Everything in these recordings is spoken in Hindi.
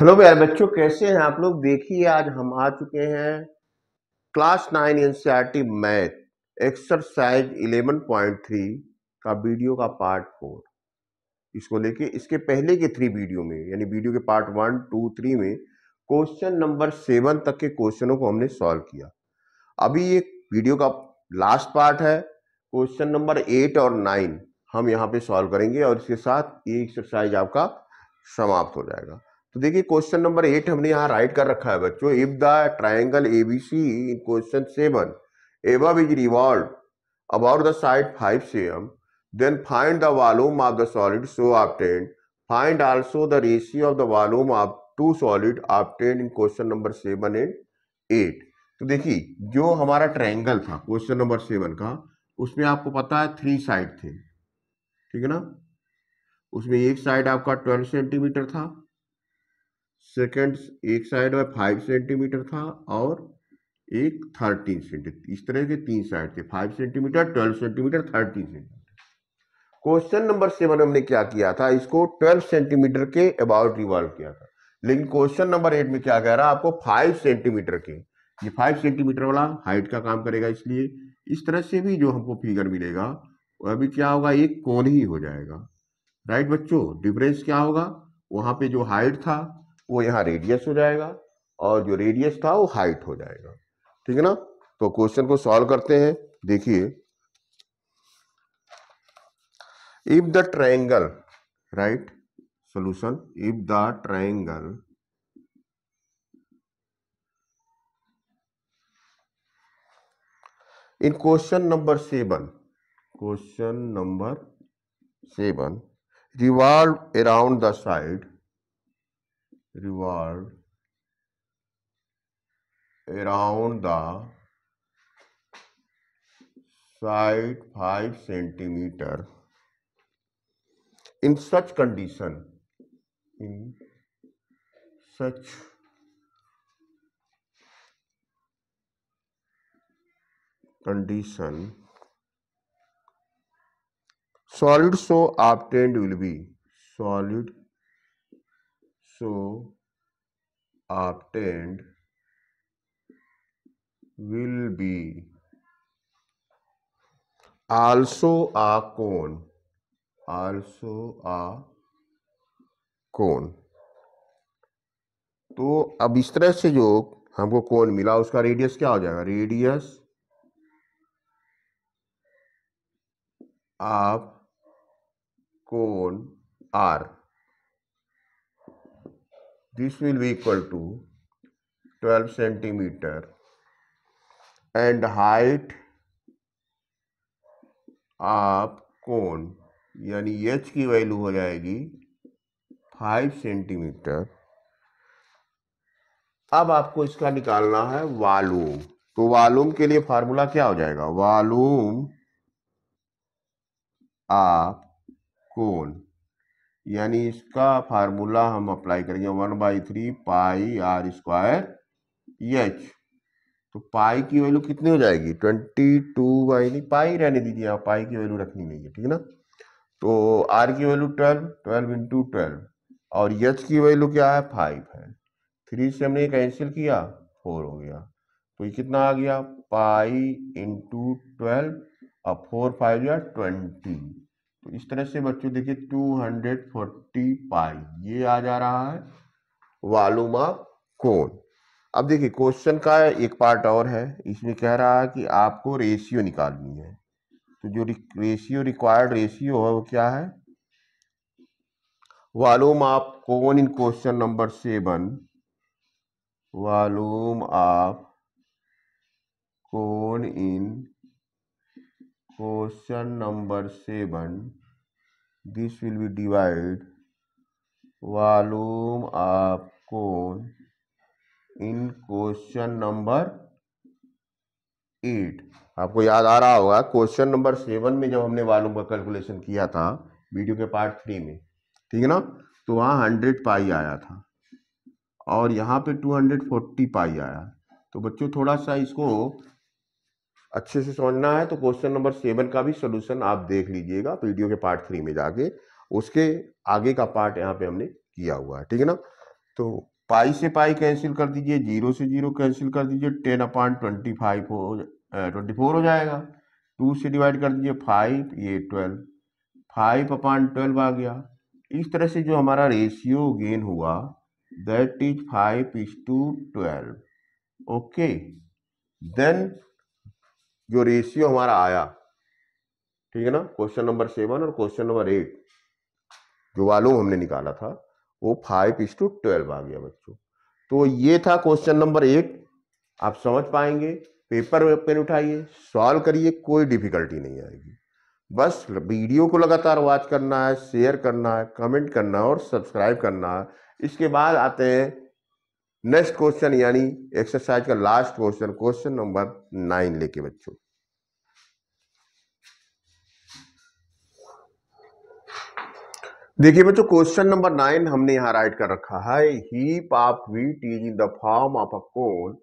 हेलो प्यार बच्चों कैसे हैं आप लोग देखिए आज हम आ चुके हैं क्लास नाइन टी math exercise eleven point three का वीडियो का पार्ट फोर इसको लेके इसके पहले के थ्री वीडियो में यानी वीडियो के पार्ट वन टू थ्री में क्वेश्चन नंबर सेवन तक के क्वेश्चनों को हमने सॉल्व किया अभी ये वीडियो का लास्ट पार्ट है क्वेश्चन नंबर एट और नाइन हम यहाँ पे सॉल्व करेंगे और इसके साथ ये एक्सरसाइज आपका समाप्त हो जाएगा तो देखिए क्वेश्चन नंबर एट हमने यहाँ राइट कर रखा है बच्चों if the triangle A B C in question seven above is revolve about the side five C M then find the volume of the solid so obtained find also the ratio of the volume of two solid obtained in question number seven and eight तो देखिए जो हमारा ट्राइंगल था क्वेश्चन नंबर सेवन का उसमें आपको पता है थ्री साइड थे ठीक है ना उसमें एक साइड आपका ट्वेल्व सेंटीमीटर था सेकेंड एक साइड में फाइव सेंटीमीटर था और एक थर्टीन सेंटीमीटर इस तरह के तीन साइड थे five centimetre twelve centimetre thirteen centimetre question number seven हमने क्या किया था इसको ट्वेल्व सेंटीमीटर के अबाउट रिवॉल्व किया था लेकिन क्वेश्चन नंबर एट में क्या कह रहा है आपको फाइव सेंटीमीटर के ये फाइव सेंटीमीटर वाला हाइट का काम करेगा इसलिए इस तरह से भी जो हमको फिगर मिलेगा वह भी क्या होगा एक कोन ही हो जाएगा राइट बच्चों डिफरेंस क्या होगा वहां पे जो हाइट था वो यहाँ रेडियस हो जाएगा और जो रेडियस था वो हाइट हो जाएगा ठीक है ना तो क्वेश्चन को सॉल्व करते हैं देखिए if the triangle right solution if the triangle in question number seven question number seven revolve around the side revolved around the side 5 centimeter in such condition in such condition solid so obtained will be solid so obtained will be also a cone also a cone तो अब इस तरह से जो हमको कौन मिला उसका रेडियस क्या हो जाएगा radius of cone R this will be equal to 12 centimeter and height of cone यानी एच की वैल्यू हो जाएगी फाइव सेंटीमीटर अब आपको इसका निकालना है वालूम तो वालूम के लिए फार्मूला क्या हो जाएगा वालूम आप कौन यानी इसका फार्मूला हम अप्लाई करेंगे one by three pi R square H तो पाई की वैल्यू कितनी हो जाएगी ट्वेंटी टू बाई नहीं पाई रहने दीजिए आप पाई की वैल्यू रखनी नहीं है ठीक है ना तो आर की value twelve twelve into twelve और यच की वैल्यू क्या है फाइव है थ्री से हमने कैंसिल किया फोर हो गया तो ये कितना आ गया पाई इंटू ट्वेल्व और फोर फाइव या ट्वेंटी तो इस तरह से बच्चों देखिए 240 पाई ये आ जा रहा है वालुमा कोण अब देखिए क्वेश्चन का एक पार्ट और है इसमें कह रहा है कि आपको रेशियो निकालनी है तो जो रेशियो रिक्वायर्ड रेशियो है वो क्या है volume of cone in question number seven volume of cone in question number seven this will be divide volume of cone in question number eight आपको याद आ रहा होगा क्वेश्चन नंबर सेवन में जब हमने वॉल्यूम का कैलकुलेशन किया था वीडियो के पार्ट थ्री में ठीक है ना तो वहाँ हंड्रेड पाई आया था और यहाँ पे टू हंड्रेड फोर्टी पाई आया तो बच्चों थोड़ा सा इसको अच्छे से समझना है तो क्वेश्चन नंबर सेवन का भी सोल्यूशन आप देख लीजिएगा वीडियो के पार्ट थ्री में जाके उसके आगे का पार्ट यहाँ पे हमने किया हुआ है ठीक है ना तो पाई से पाई कैंसिल कर दीजिए जीरो से जीरो कैंसिल कर दीजिए टेन अपॉइंट ट्वेंटी फाइव हो ट्वेंटी फोर हो जाएगा टू से डिवाइड कर दीजिए फाइव ये ट्वेल्व फाइव अपॉइंट ट्वेल्व आ गया इस तरह से जो हमारा रेशियो गेन हुआ that is five is to twelve okay then जो रेशियो हमारा आया ठीक है ना क्वेश्चन नंबर सेवन और क्वेश्चन नंबर एट जो वालों हमने निकाला था वो फाइव इस टू ट्वेल्व आ गया बच्चों तो ये था क्वेश्चन नंबर एट आप समझ पाएंगे पेपर में पेन उठाइए सॉल्व करिए कोई डिफिकल्टी नहीं आएगी बस वीडियो को लगातार वॉच करना है शेयर करना है कमेंट करना है और सब्सक्राइब करना है इसके बाद आते हैं नेक्स्ट क्वेश्चन यानी एक्सरसाइज का last question question number nine लेके बच्चों देखिए बच्चों क्वेश्चन नंबर नाइन हमने यहाँ राइट कर रखा है heap of wheat is in the form of a cone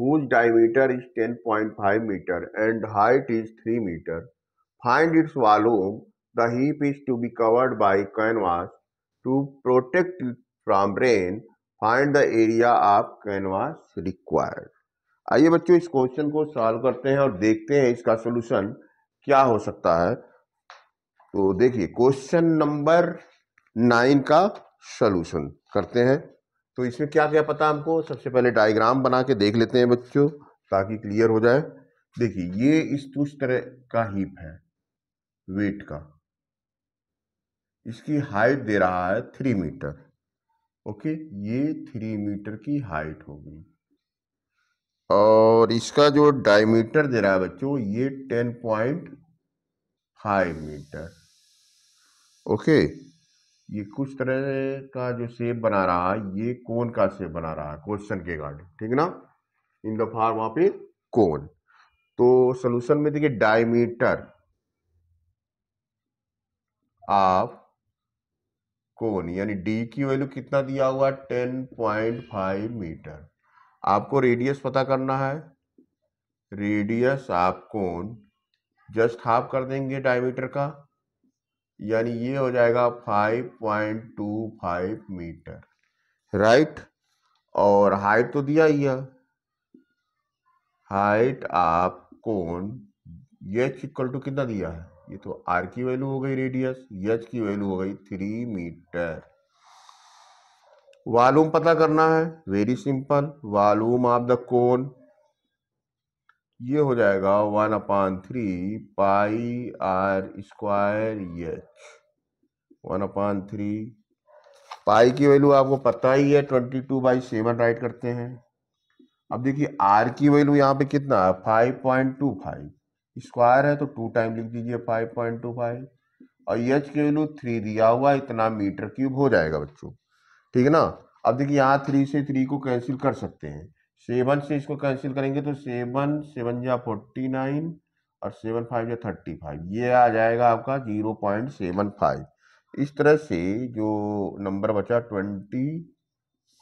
whose diameter is 10.5 metre and height is 3 metre find its volume the heap is to be covered by canvas to protect from rain find the area of canvas required आइए बच्चों इस क्वेश्चन को सॉल्व करते हैं और देखते हैं इसका सोल्यूशन क्या हो सकता है तो देखिए क्वेश्चन नंबर नाइन का सोल्यूशन करते हैं तो इसमें क्या क्या पता हमको सबसे पहले डायग्राम बना के देख लेते हैं बच्चों ताकि क्लियर हो जाए देखिए ये इस तुष तरह का हीप है वेट का इसकी हाइट दे रहा है थ्री मीटर ओके ये थ्री मीटर की हाइट होगी और इसका जो डायमीटर दे रहा है बच्चों ये ten point five metre okay ये कुछ तरह का जो सेप बना रहा है ये कौन का सेप बना रहा है क्वेश्चन के गार्ड ठीक ना इन द फॉर्म वहां पे कौन तो सोल्यूशन में देखिए डायमीटर ऑफ कोन यानी डी की वैल्यू कितना दिया हुआ टेन पॉइंट फाइव मीटर आपको रेडियस पता करना है रेडियस आप कोन जस्ट हाफ कर देंगे डायमीटर का यानी ये हो जाएगा five point two five metre right और हाइट तो दिया ही है हाइट आप कोन ये इक्वल टू कितना दिया है ये तो आर की वैल्यू हो गई रेडियस यच की वैल्यू हो गई थ्री मीटर वॉल्यूम पता करना है very simple volume of the cone ये हो जाएगा one upon three pi R square H one upon three pi की वैल्यू आपको पता ही है twenty two by seven write करते हैं अब देखिए आर की वैल्यू यहाँ पे कितना है five point two five square है तो टू टाइम लिख दीजिए फाइव पॉइंट टू फाइव और एच के वैल्यू थ्री दिया हुआ इतना मीटर क्यूब हो जाएगा बच्चों ठीक है ना अब देखिए यहाँ थ्री से थ्री को कैंसिल कर सकते हैं सेवन से इसको कैंसिल करेंगे तो सेवन सेवन या फोर्टी नाइन और सेवन फाइव या थर्टी फाइव ये आ जाएगा आपका जीरो पॉइंट सेवन फाइव इस तरह से जो नंबर बचा twenty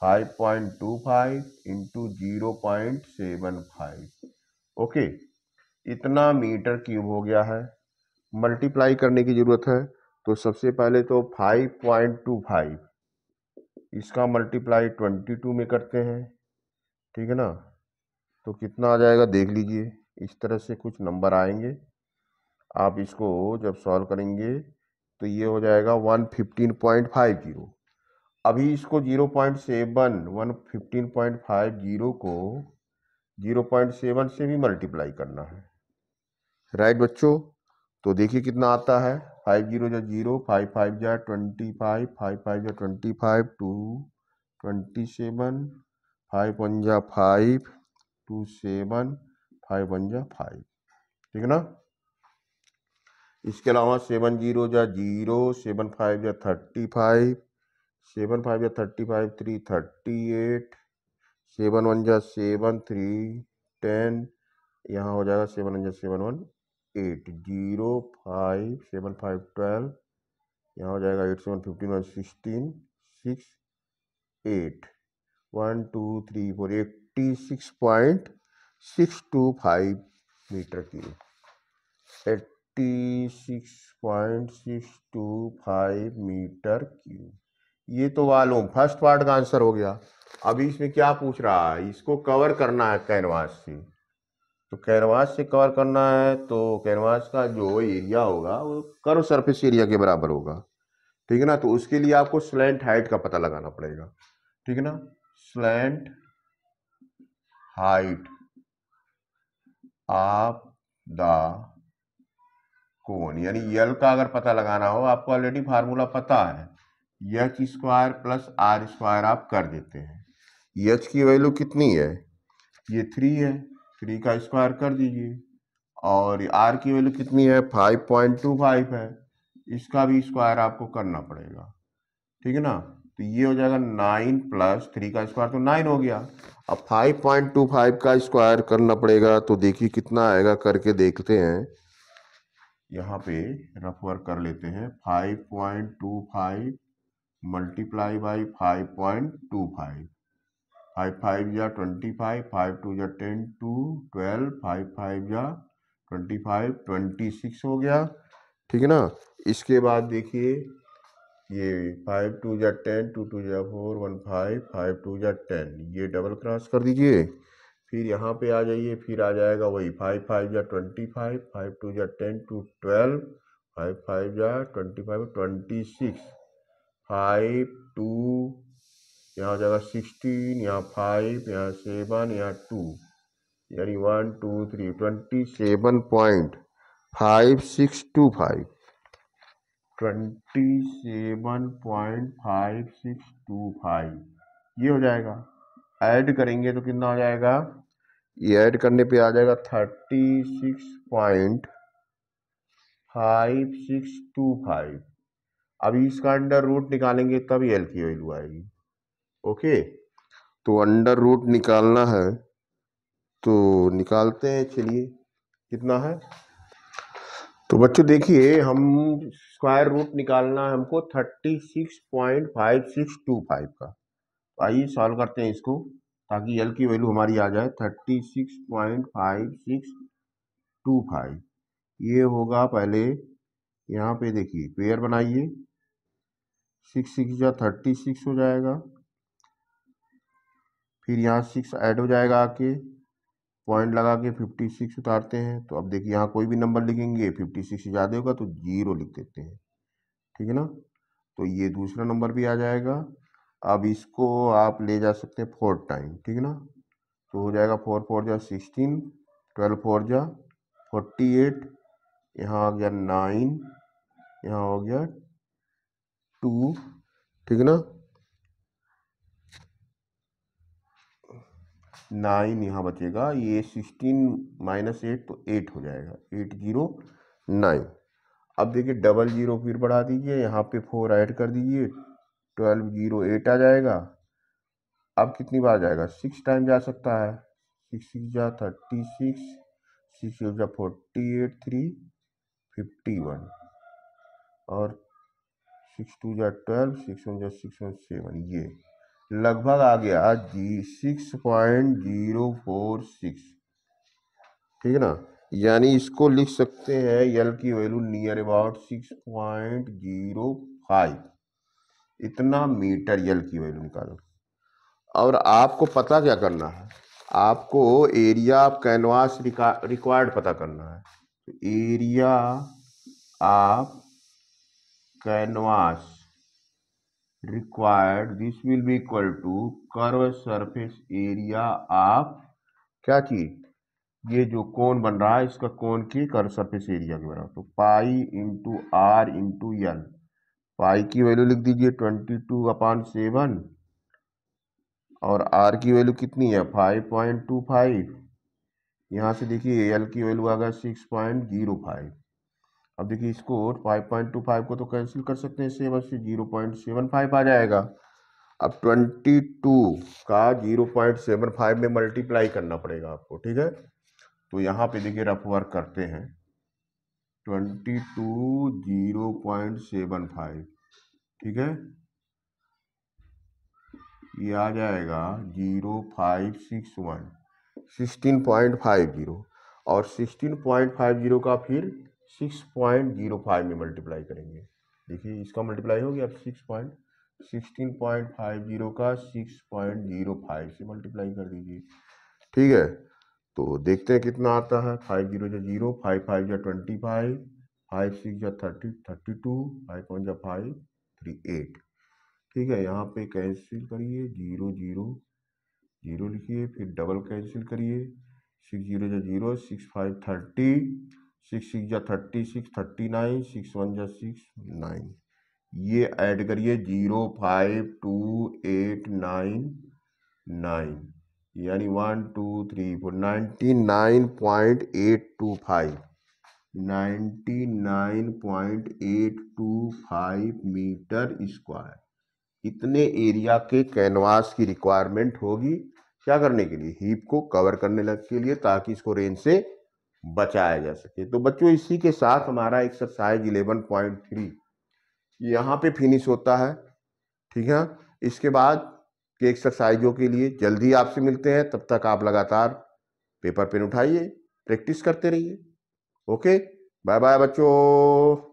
five point two five into zero point seven five okay इतना मीटर क्यूब हो गया है मल्टीप्लाई करने की ज़रूरत है तो सबसे पहले तो 5.25 इसका मल्टीप्लाई 22 में करते हैं ठीक है ना तो कितना आ जाएगा देख लीजिए इस तरह से कुछ नंबर आएंगे आप इसको जब सॉल्व करेंगे तो ये हो जाएगा 115.50 अभी इसको 0.7 115.50 को 0.7 से भी मल्टीप्लाई करना है राइट बच्चों तो देखिए कितना आता है फाइव जीरो जा जीरो फाइव फाइव जा ट्वेंटी फाइव फाइव फाइव जा twenty five two twenty seven five one जा five two seven five one जा फाइव ठीक है ना इसके अलावा सेवन जीरो जा जीरो सेवन फाइव या थर्टी फाइव सेवन फाइव या thirty five three thirty eight seven one जा सेवन थ्री टेन यहाँ हो जाएगा सेवन वन जा seven one eight zero five seven five twelve यहाँ हो जाएगा eight seven fifteen one sixteen six eight one two three four eighty six point six two five metre cube eighty six point six two five metre cube ये तो वालों फर्स्ट पार्ट का आंसर हो गया अभी इसमें क्या पूछ रहा है इसको कवर करना है कैनवास से तो कैनवास से कवर करना है तो कैनवास का जो एरिया होगा वो कर्व सरफेस एरिया के बराबर होगा ठीक है ना तो उसके लिए आपको स्लेंट हाइट का पता लगाना पड़ेगा ठीक है ना slant height of the cone यानी यल का अगर पता लगाना हो आपको ऑलरेडी फार्मूला पता है H square plus R square आप कर देते हैं यच की वैल्यू कितनी है ये थ्री है थ्री का स्क्वायर कर दीजिए और आर की वैल्यू कितनी है फाइव पॉइंट टू फाइव है इसका भी स्क्वायर आपको करना पड़ेगा ठीक है ना तो ये हो जाएगा नाइन प्लस थ्री का स्क्वायर तो नाइन हो गया अब फाइव पॉइंट टू फाइव का स्क्वायर करना पड़ेगा तो देखिए कितना आएगा करके देखते हैं यहाँ पे रफ वर्क कर लेते हैं five point two five multiply by five point two five five five या ट्वेंटी फाइव फाइव टू या ten two twelve five five या ट्वेंटी फाइव ट्वेंटी सिक्स हो गया ठीक है ना इसके बाद देखिए ये फाइव टू या टेन टू टू या four one five five two या टेन ये डबल क्रॉस कर दीजिए फिर यहाँ पे आ जाइए फिर आ जाएगा वही फाइव फाइव या ट्वेंटी फाइव फाइव टू या ten two twelve five five या twenty five twenty six five two यहाँ हो जाएगा सिक्सटीन यहाँ फाइव यहाँ सेवन यहाँ टू यानी one two three twenty seven point five six two five twenty seven point five six two five ये हो जाएगा ऐड करेंगे तो कितना हो जाएगा ये ऐड करने पे आ जाएगा thirty six point five six two five अभी इसका अंडर रूट निकालेंगे तब एल की वैल्यू आएगी ओके तो अंडर रूट निकालना है तो निकालते हैं चलिए कितना है तो बच्चों देखिए हम स्क्वायर रूट निकालना है हमको thirty six point five six two five का तो आइए सॉल्व करते हैं इसको ताकि एल की वैल्यू हमारी आ जाए thirty six point five six two five ये होगा पहले यहाँ पे देखिए पेयर बनाइए सिक्स सिक्स या थर्टी सिक्स हो जाएगा फिर यहाँ सिक्स ऐड हो जाएगा आके पॉइंट लगा के फिफ्टी सिक्स उतारते हैं तो अब देखिए यहाँ कोई भी नंबर लिखेंगे फिफ्टी सिक्स ज़्यादा होगा तो जीरो लिख देते हैं ठीक है ना तो ये दूसरा नंबर भी आ जाएगा अब इसको आप ले जा सकते हैं फोर टाइम ठीक है ना तो हो जाएगा फोर फोर जा सिक्सटीन ट्वेल्व फोर जा फोर्टी एट यहाँ आ गया नाइन यहाँ हो गया टू ठीक है ना नाइन यहाँ बचेगा ये सिक्सटीन माइनस एट तो एट हो जाएगा एट जीरो नाइन अब देखिए डबल जीरो फिर बढ़ा दीजिए यहाँ पे फोर ऐड कर दीजिए ट्वेल्व जीरो एट आ जाएगा अब कितनी बार जाएगा सिक्स टाइम जा सकता है सिक्स सिक्स जा थर्टी सिक्स सिक्स जा forty eight three fifty one और सिक्स टू जा ट्वेल्व सिक्स वन जा सिक्स वन सेवन ये लगभग आ गया जी six point zero four six ठीक है ना यानी इसको लिख सकते हैं यल की value near about six point zero five इतना मीटर यल की वैल्यू निकालो और आपको पता क्या करना है आपको एरिया ऑफ कैनवास रिक्वायर्ड पता करना है तो area of canvas required this will be equal to curve surface area of क्या चीज ये जो कोन बन रहा है इसका कोन की कर्व सरफेस एरिया के बराबर तो pi into R into L pi की वैल्यू लिख दीजिए ट्वेंटी टू अपॉन सेवन और आर की वैल्यू कितनी है फाइव पॉइंट टू फाइव यहाँ से देखिए एल की वैल्यू आ गया सिक्स पॉइंट जीरो फाइव अब देखिए इसको 5.25 को तो कैंसिल कर सकते हैं इससे बस जीरो पॉइंट सेवन फाइव आ जाएगा अब 22 का जीरो पॉइंट सेवन फाइव में मल्टीप्लाई करना पड़ेगा आपको ठीक है तो यहाँ पे देखिए रफ वर्क करते हैं twenty two zero point seven five ठीक है ये आ जाएगा zero five six one sixteen point five zero और सिक्सटीन पॉइंट फाइव जीरो का फिर सिक्स पॉइंट जीरो फाइव में मल्टीप्लाई करेंगे देखिए इसका मल्टीप्लाई हो गया अब six point sixteen point five zero का सिक्स पॉइंट जीरो फाइव से मल्टीप्लाई कर दीजिए ठीक है तो देखते हैं कितना आता है फाइव जीरो या जीरो फाइव फाइव या ट्वेंटी फाइव फाइव सिक्स या thirty thirty two five one या फाइव थ्री एट ठीक है यहाँ पे कैंसिल करिए जीरो जीरो जीरो लिखिए फिर डबल कैंसिल करिए सिक्स जीरो या zero six five thirty six six जा thirty six thirty nine six one जा सिक्स नाइन ये ऐड करिए zero five two eight nine nine यानी one two three four ninety nine point eight two five ninety nine point eight two five metre square इतने एरिया के कैनवास की रिक्वायरमेंट होगी क्या करने के लिए हीप को कवर करने लग के लिए ताकि इसको रेंज से बचाया जा सके तो बच्चों इसी के साथ हमारा एक्सरसाइज 11.3 यहाँ पे फिनिश होता है ठीक है इसके बाद के एक्सरसाइजों के लिए जल्दी आपसे मिलते हैं तब तक आप लगातार पेपर पेन उठाइए प्रैक्टिस करते रहिए ओके बाय बाय बच्चों